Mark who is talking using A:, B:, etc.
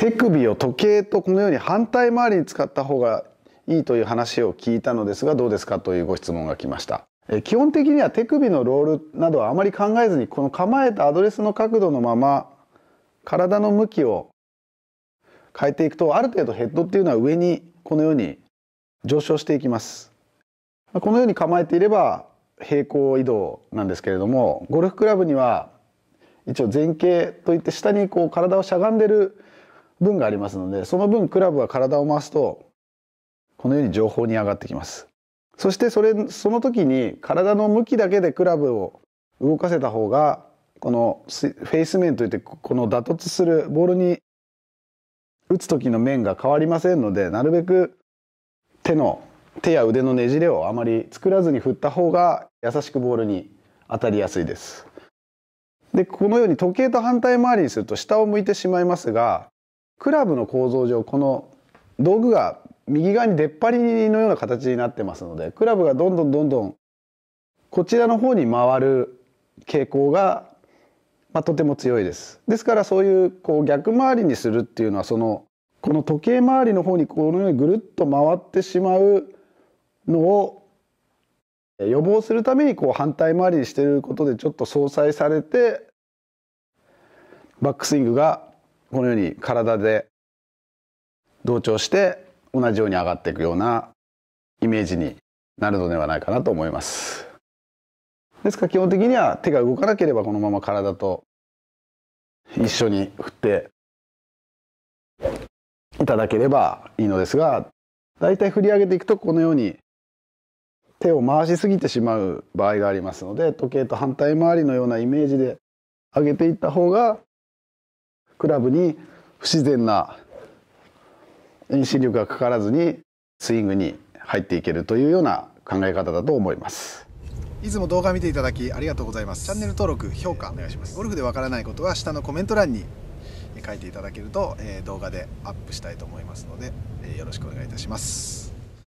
A: 手首を時計とこのように反対回りに使った方がいいという話を聞いたのですがどうですかというご質問が来ました。基本的には手首のロールなどはあまり考えずにこの構えたアドレスの角度のまま体の向きを変えていくとある程度ヘッドっていうのは上にこのように上昇していきますこのように構えていれば平行移動なんですけれどもゴルフクラブには一応前傾といって下にこう体をしゃがんでる分がありますのでその分クラブは体を回すとこのように情報に上がってきますそしてそれその時に体の向きだけでクラブを動かせた方がこのフェイス面といってこの打突するボールに打つ時の面が変わりませんのでなるべく手の手や腕のねじれをあまり作らずに振った方が優しくボールに当たりやすいです。でこのように時計と反対回りにすると下を向いてしまいますがクラブの構造上この道具が右側に出っ張りのような形になってますのでクラブがどんどんどんどんこちらの方に回る傾向が、まあ、とても強いです。ですからそういうこう逆回りにするっていうのはそのこの時計回りの方にこのようにぐるっと回ってしまうのを予防するためにこう反対回りにしていることでちょっと相殺されてバックスイングがこのように体で同調して同じように上がっていくようなイメージになるのではないかなと思います。ですから基本的には手が動かなければこのまま体と一緒に振っていただければいいのですがだいたい振り上げていくとこのように手を回しすぎてしまう場合がありますので時計と反対回りのようなイメージで上げていった方がクラブに不自然な遠心力がかからずにスイングに入っていけるというような考え方だと思いますいつも動画見ていただきありがとうございますチャンネル登録評価お願いしますゴルフでわからないことは下のコメント欄に書いていただけると動画でアップしたいと思いますのでよろしくお願いいたします